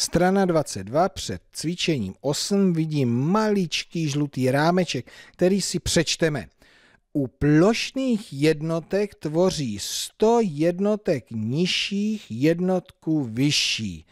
Strana 22, před cvičením 8 vidím maličký žlutý rámeček, který si přečteme. U plošných jednotek tvoří 100 jednotek nižších jednotků vyšší.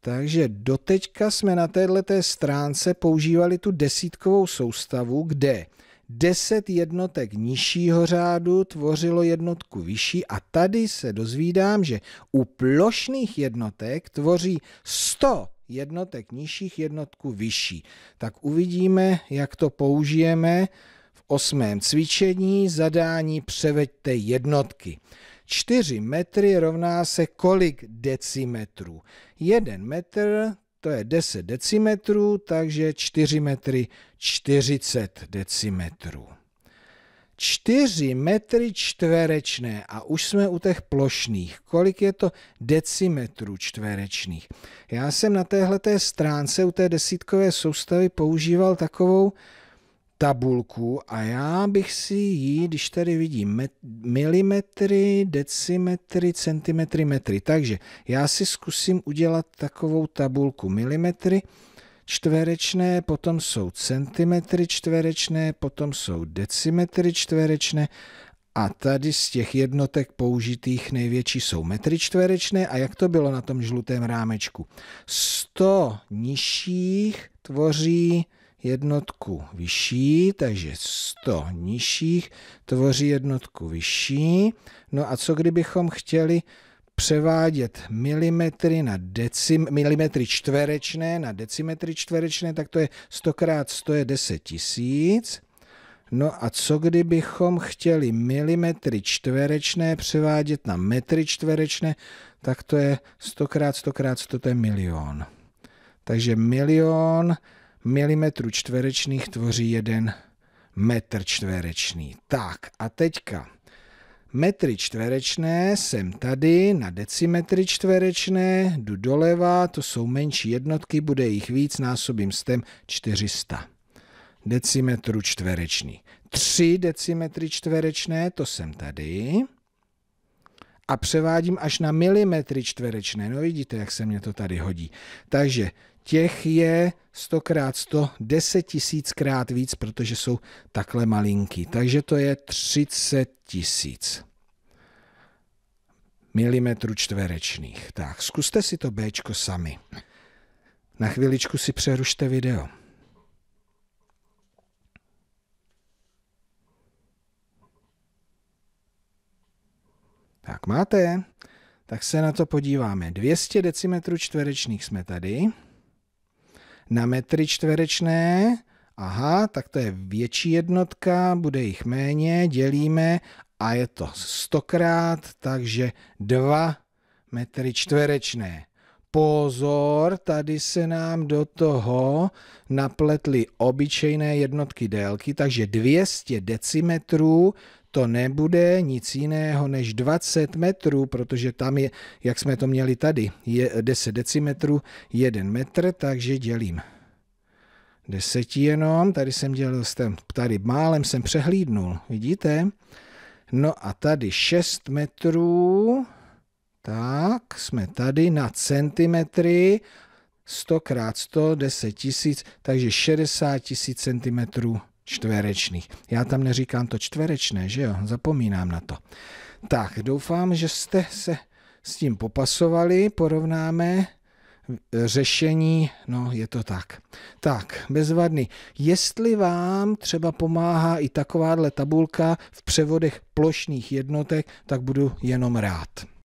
Takže doteďka jsme na této stránce používali tu desítkovou soustavu, kde 10 jednotek nižšího řádu tvořilo jednotku vyšší a tady se dozvídám, že u plošných jednotek tvoří 100 jednotek nižších jednotku vyšší. Tak uvidíme, jak to použijeme v osmém cvičení. Zadání převeďte jednotky. 4 metry rovná se kolik decimetrů? 1 metr to je 10 decimetrů, takže 4 metry 40 decimetrů. 4 metry čtverečné a už jsme u těch plošných. Kolik je to decimetrů čtverečných? Já jsem na téhleté stránce u té desítkové soustavy používal takovou tabulku a já bych si ji, když tady vidím milimetry, decimetry, centimetry, metry. Takže já si zkusím udělat takovou tabulku milimetry čtverečné, potom jsou centimetry čtverečné, potom jsou decimetry čtverečné a tady z těch jednotek použitých největší jsou metry čtverečné a jak to bylo na tom žlutém rámečku? 100 nižších tvoří jednotku vyšší, takže 100 nižších tvoří jednotku vyšší. No a co kdybychom chtěli převádět milimetry, na decim, milimetry čtverečné na decimetry čtverečné, tak to je 100 krát 100 je 10 tisíc. No a co kdybychom chtěli milimetry čtverečné převádět na metry čtverečné, tak to je 100 krát 100 krát 100 to je milion. Takže milion milimetrů čtverečných tvoří jeden metr čtvereční. Tak a teďka metry čtverečné, jsem tady, na decimetry čtverečné, jdu doleva, to jsou menší jednotky, bude jich víc, násobím tem 400 decimetrů čtvereční. 3 decimetry čtverečné, to jsem tady. A převádím až na milimetry čtverečné. No vidíte, jak se mě to tady hodí. Takže těch je 100 krát 100, 10 krát víc, protože jsou takhle malinký. Takže to je 30 tisíc milimetrů čtverečných. Tak, zkuste si to B sami. Na chviličku si přerušte video. Tak máte, tak se na to podíváme. 200 decimetrů čtverečných jsme tady na metry čtverečné. Aha, tak to je větší jednotka, bude jich méně, dělíme a je to stokrát, takže 2 metry čtverečné. Pozor, tady se nám do toho napletly obyčejné jednotky délky, takže 200 decimetrů to nebude nic jiného než 20 metrů, protože tam je, jak jsme to měli tady, je 10 decimetrů, 1 metr, takže dělím deseti jenom, tady jsem dělal, tady málem jsem přehlídnul, vidíte? No a tady 6 metrů, tak jsme tady na centimetry, 100 krát 100, 10 tisíc, takže 60 tisíc centimetrů čtverečných. Já tam neříkám to čtverečné, že jo? Zapomínám na to. Tak, doufám, že jste se s tím popasovali, porovnáme řešení, no je to tak. Tak, bezvadný. Jestli vám třeba pomáhá i takováhle tabulka v převodech plošných jednotek, tak budu jenom rád.